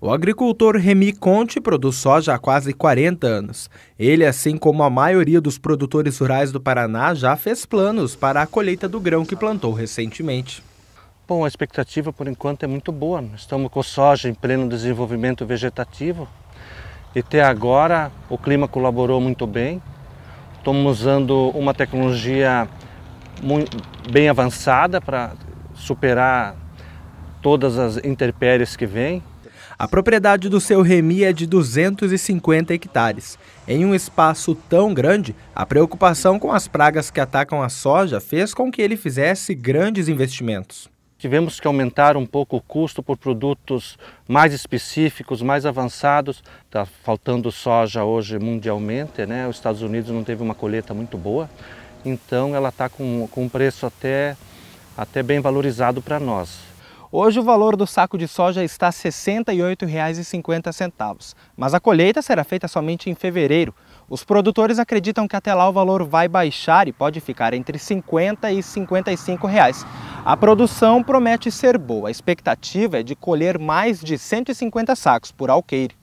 O agricultor Remy Conte produz soja há quase 40 anos. Ele, assim como a maioria dos produtores rurais do Paraná, já fez planos para a colheita do grão que plantou recentemente. Bom, a expectativa por enquanto é muito boa. estamos com soja em pleno desenvolvimento vegetativo e até agora o clima colaborou muito bem. Estamos usando uma tecnologia muito, bem avançada para superar todas as intempéries que vêm. A propriedade do seu Remi é de 250 hectares. Em um espaço tão grande, a preocupação com as pragas que atacam a soja fez com que ele fizesse grandes investimentos. Tivemos que aumentar um pouco o custo por produtos mais específicos, mais avançados. Está faltando soja hoje mundialmente, né? Os Estados Unidos não teve uma colheita muito boa, então ela está com, com um preço até, até bem valorizado para nós. Hoje o valor do saco de soja está R$ 68,50, mas a colheita será feita somente em fevereiro. Os produtores acreditam que até lá o valor vai baixar e pode ficar entre R$ 50 e R$ 55 reais. A produção promete ser boa. A expectativa é de colher mais de 150 sacos por alqueire.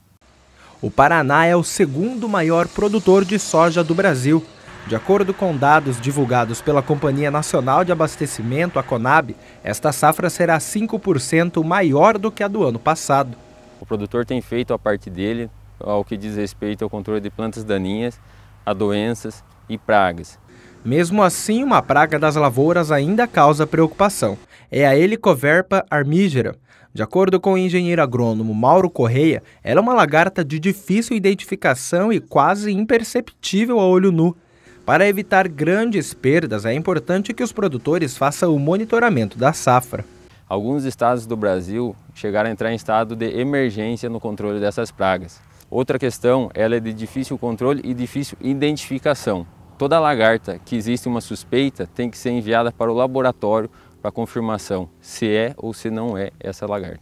O Paraná é o segundo maior produtor de soja do Brasil. De acordo com dados divulgados pela Companhia Nacional de Abastecimento, a Conab, esta safra será 5% maior do que a do ano passado. O produtor tem feito a parte dele ao que diz respeito ao controle de plantas daninhas, a doenças e pragas. Mesmo assim, uma praga das lavouras ainda causa preocupação. É a Helicoverpa armígera. De acordo com o engenheiro agrônomo Mauro Correia, ela é uma lagarta de difícil identificação e quase imperceptível a olho nu. Para evitar grandes perdas, é importante que os produtores façam o monitoramento da safra. Alguns estados do Brasil chegaram a entrar em estado de emergência no controle dessas pragas. Outra questão, ela é de difícil controle e difícil identificação. Toda lagarta que existe uma suspeita tem que ser enviada para o laboratório para confirmação se é ou se não é essa lagarta.